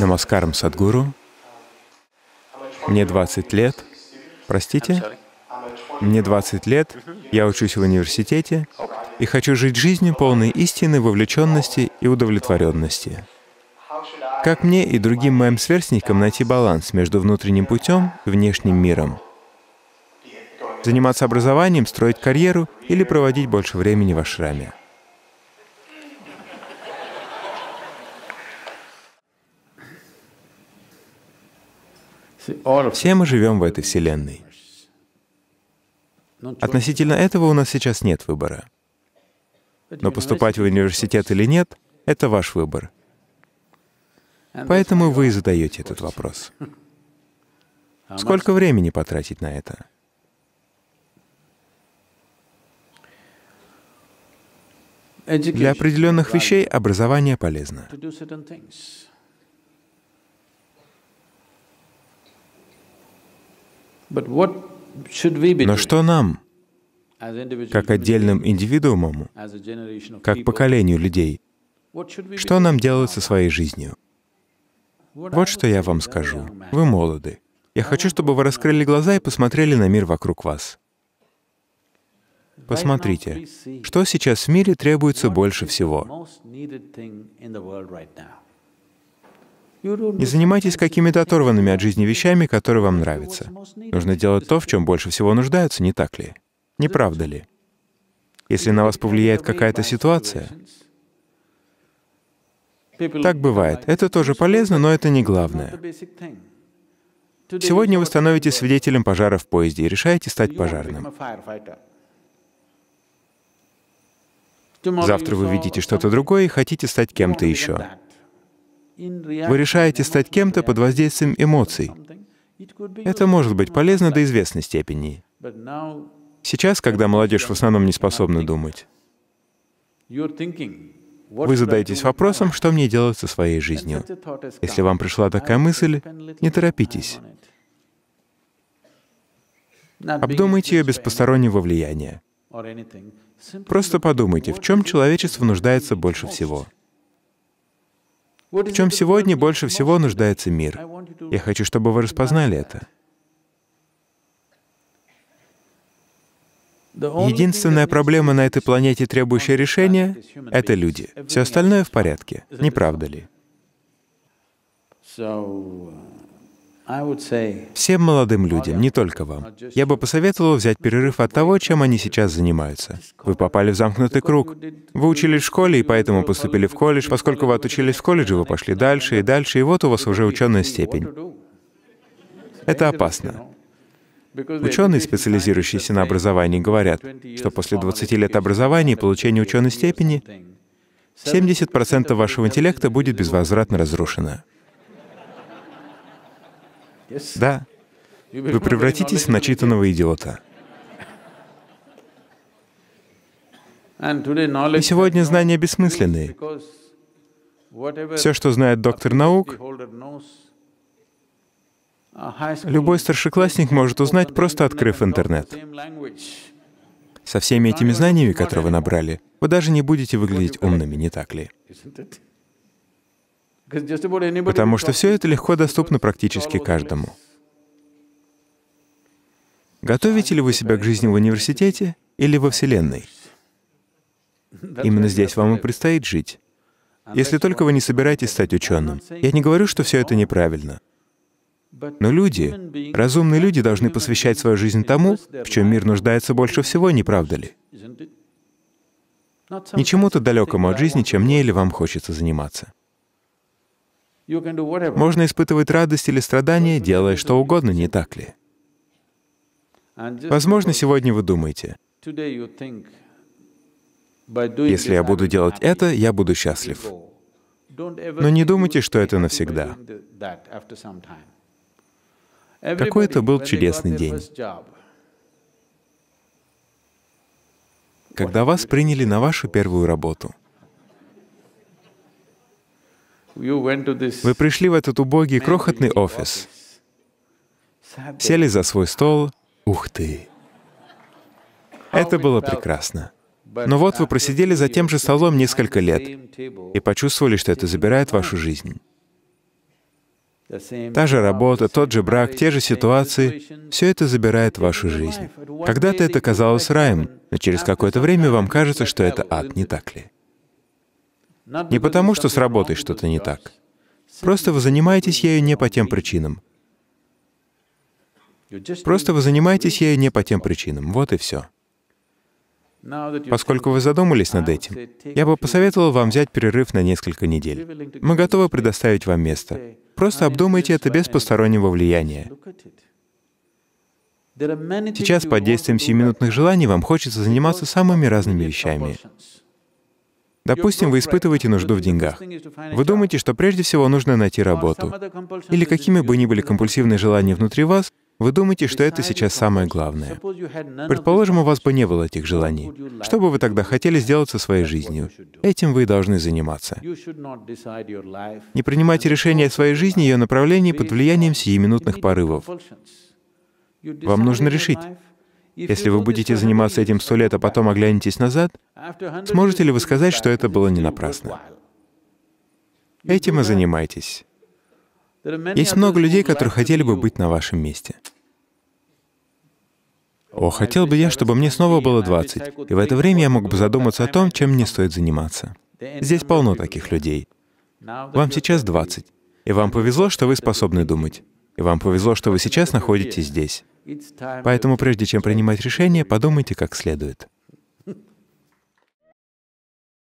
Намаскарам, Садгуру. Мне 20 лет. Простите? Мне 20 лет, я учусь в университете и хочу жить жизнью полной истины, вовлеченности и удовлетворенности. Как мне и другим моим сверстникам найти баланс между внутренним путем и внешним миром? Заниматься образованием, строить карьеру или проводить больше времени в ашраме? Все мы живем в этой Вселенной. Относительно этого у нас сейчас нет выбора. Но поступать в университет или нет — это ваш выбор. Поэтому вы задаете этот вопрос. Сколько времени потратить на это? Для определенных вещей образование полезно. Но что нам, как отдельным индивидуумам, как поколению людей, что нам делать со своей жизнью? Вот что я вам скажу. Вы молоды. Я хочу, чтобы вы раскрыли глаза и посмотрели на мир вокруг вас. Посмотрите, что сейчас в мире требуется больше всего. Не занимайтесь какими-то оторванными от жизни вещами, которые вам нравятся. Нужно делать то, в чем больше всего нуждаются, не так ли? Не правда ли? Если на вас повлияет какая-то ситуация, так бывает. Это тоже полезно, но это не главное. Сегодня вы становитесь свидетелем пожара в поезде и решаете стать пожарным. Завтра вы видите что-то другое и хотите стать кем-то еще. Вы решаете стать кем-то под воздействием эмоций. Это может быть полезно до известной степени. Сейчас, когда молодежь в основном не способна думать, вы задаетесь вопросом, что мне делать со своей жизнью. Если вам пришла такая мысль, не торопитесь. Обдумайте ее без постороннего влияния. Просто подумайте, в чем человечество нуждается больше всего — в чем сегодня больше всего нуждается мир? Я хочу, чтобы вы распознали это. Единственная проблема на этой планете, требующая решения, — это люди. Все остальное в порядке, не правда ли? Всем молодым людям, не только вам. Я бы посоветовал взять перерыв от того, чем они сейчас занимаются. Вы попали в замкнутый круг. Вы учились в школе и поэтому поступили в колледж. Поскольку вы отучились в колледже, вы пошли дальше и дальше, и вот у вас уже ученая степень. Это опасно. Ученые, специализирующиеся на образовании, говорят, что после 20 лет образования и получения ученой степени 70% вашего интеллекта будет безвозвратно разрушено. Да. Вы превратитесь в начитанного идиота. И сегодня знания бессмысленные. Все, что знает доктор наук, любой старшеклассник может узнать, просто открыв интернет. Со всеми этими знаниями, которые вы набрали, вы даже не будете выглядеть умными, не так ли? Потому что все это легко доступно практически каждому. Готовите ли вы себя к жизни в университете или во Вселенной? Именно здесь вам и предстоит жить. Если только вы не собираетесь стать ученым. Я не говорю, что все это неправильно. Но люди, разумные люди должны посвящать свою жизнь тому, в чем мир нуждается больше всего, не правда ли? ничему то далекому от жизни, чем мне или вам хочется заниматься. Можно испытывать радость или страдание, делая что угодно, не так ли? Возможно, сегодня вы думаете, если я буду делать это, я буду счастлив. Но не думайте, что это навсегда. Какой это был чудесный день. Когда вас приняли на вашу первую работу — вы пришли в этот убогий крохотный офис, сели за свой стол. Ух ты! Это было прекрасно. Но вот вы просидели за тем же столом несколько лет и почувствовали, что это забирает вашу жизнь. Та же работа, тот же брак, те же ситуации — все это забирает вашу жизнь. Когда-то это казалось раем, но через какое-то время вам кажется, что это ад, не так ли? Не потому, что с работой что-то не так. Просто вы занимаетесь ею не по тем причинам. Просто вы занимаетесь ею не по тем причинам. Вот и все. Поскольку вы задумались над этим, я бы посоветовал вам взять перерыв на несколько недель. Мы готовы предоставить вам место. Просто обдумайте это без постороннего влияния. Сейчас под действием сиюминутных желаний вам хочется заниматься самыми разными вещами. Допустим, вы испытываете нужду в деньгах. Вы думаете, что прежде всего нужно найти работу. Или какими бы ни были компульсивные желания внутри вас, вы думаете, что это сейчас самое главное. Предположим, у вас бы не было этих желаний. Что бы вы тогда хотели сделать со своей жизнью? Этим вы и должны заниматься. Не принимайте решения о своей жизни и ее направлении под влиянием сиюминутных порывов. Вам нужно решить, если вы будете заниматься этим сто лет, а потом оглянетесь назад, сможете ли вы сказать, что это было не напрасно? Этим и занимайтесь. Есть много людей, которые хотели бы быть на вашем месте. О, хотел бы я, чтобы мне снова было 20, и в это время я мог бы задуматься о том, чем мне стоит заниматься. Здесь полно таких людей. Вам сейчас 20, и вам повезло, что вы способны думать, и вам повезло, что вы сейчас находитесь здесь. Поэтому прежде чем принимать решение, подумайте как следует.